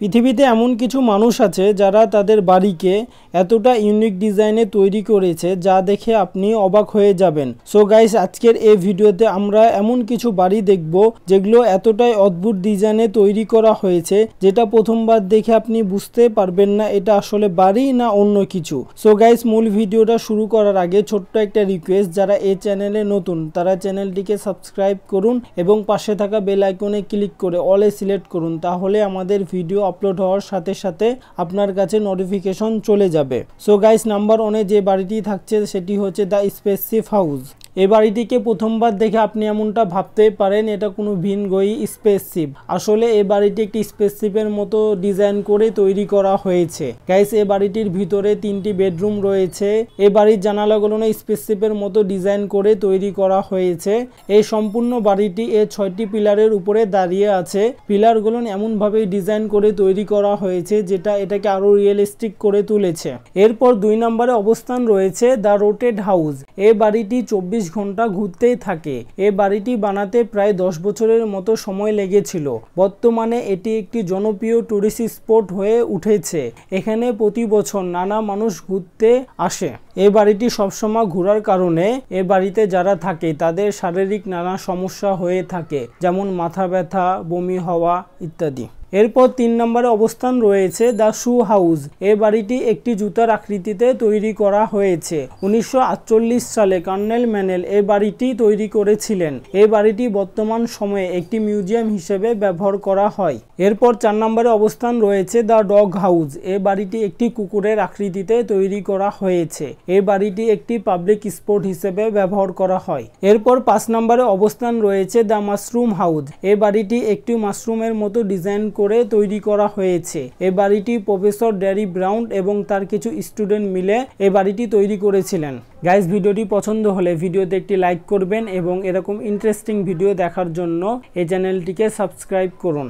পৃথিবীতে এমন কিছু মানুষ আছে যারা তাদের বাড়িকে এতটা ইউনিক ডিজাইনে তৈরি করেছে যা দেখে আপনি অবাক হয়ে যাবেন সো গাইস আজকের এই ভিডিওতে আমরা এমন কিছু বাড়ি দেখব যেগুলো এতটাই অদ্ভুত ডিজাইনে তৈরি করা হয়েছে যেটা প্রথমবার দেখে আপনি বুঝতে পারবেন না এটা আসলে বাড়ি না অন্য কিছু সো গাইস মূল ভিডিওটা শুরু করার আগে ছোট্ট একটা রিকোয়েস্ট যারা এই চ্যানেলে নতুন তারা চ্যানেলটিকে সাবস্ক্রাইব করুন এবং পাশে থাকা বেল আইকনে ক্লিক করে অলে সিলেক্ট করুন তাহলে আমাদের ভিডিও আপলোড হওয়ার সাথে সাথে আপনার কাছে নোটিফিকেশন চলে যাবে সো গাইস নাম্বার ওয়ানে যে বাড়িটি থাকছে সেটি হচ্ছে দ্য স্পেসিফ হাউস এ বাড়িটিকে প্রথমবার দেখে আপনি এমনটা ভাবতে পারেন এটা কোনো ভিনগয়ী স্পেসশিপ আসলে এ বাড়িটি একটি স্পেসশিপের মতো ডিজাইন করে তৈরি করা হয়েছে গাইস এ বাড়িটির ভিতরে তিনটি বেডরুম রয়েছে এ বাড়ির জানালাগুলোনে স্পেসশিপের মতো ডিজাইন করে তৈরি করা হয়েছে এই সম্পূর্ণ বাড়িটি এ ছয়টি পিলারের উপরে দাঁড়িয়ে আছে পিলারগুলো এমনভাবে ডিজাইন করে তৈরি করা হয়েছে যেটা এটাকে আরও রিয়েলিস্টিক করে তুলেছে এরপর দুই নম্বরে অবস্থান রয়েছে দ্য রোটেড হাউস এ বাড়িটি চব্বিশ চব্বিশ ঘন্টা ঘুরতেই থাকে এ বাড়িটি বানাতে প্রায় দশ বছরের মতো সময় লেগেছিল বর্তমানে এটি একটি জনপ্রিয় টুরিস্ট স্পট হয়ে উঠেছে এখানে প্রতি বছর নানা মানুষ ঘুরতে আসে এ বাড়িটি সবসময় ঘোরার কারণে এ বাড়িতে যারা থাকে তাদের শারীরিক নানা সমস্যা হয়ে থাকে যেমন মাথা ব্যথা বমি হওয়া ইত্যাদি এরপর তিন নম্বরে অবস্থান রয়েছে দ্য শু হাউস এ বাড়িটি একটি জুতার আকৃতিতে তৈরি করা হয়েছে উনিশশো সালে কর্নেল ম্যানেল এ বাড়িটি তৈরি করেছিলেন এ বাড়িটি বর্তমান সময়ে একটি মিউজিয়াম হিসেবে ব্যবহার করা হয় এরপর চার নম্বরে অবস্থান রয়েছে দ্য ডগ হাউস এ বাড়িটি একটি কুকুরের আকৃতিতে তৈরি করা হয়েছে এ বাড়িটি একটি পাবলিক স্পোর্ট হিসেবে ব্যবহার করা হয় এরপর পাঁচ নম্বরে অবস্থান রয়েছে দ্য মাশরুম হাউস এ বাড়িটি একটি মাশরুমের মতো ডিজাইন করে করে তৈরি করা হয়েছে এ বাড়িটি প্রফেসর ড্যারি ব্রাউন এবং তার কিছু স্টুডেন্ট মিলে এ বাড়িটি তৈরি করেছিলেন গাইজ ভিডিওটি পছন্দ হলে ভিডিওতে একটি লাইক করবেন এবং এরকম ইন্টারেস্টিং ভিডিও দেখার জন্য এই চ্যানেলটিকে সাবস্ক্রাইব করুন